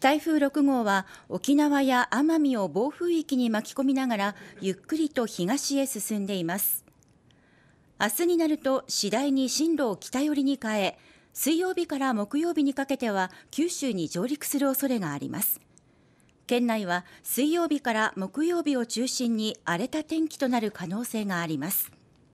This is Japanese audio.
台風6号は沖縄や奄美を暴風域に巻き込みながらゆっくりと東へ進んでいます明日になると次第に進路を北寄りに変え水曜日から木曜日にかけては九州に上陸する恐れがあります県内は水曜日から木曜日を中心に荒れた天気となる可能性があります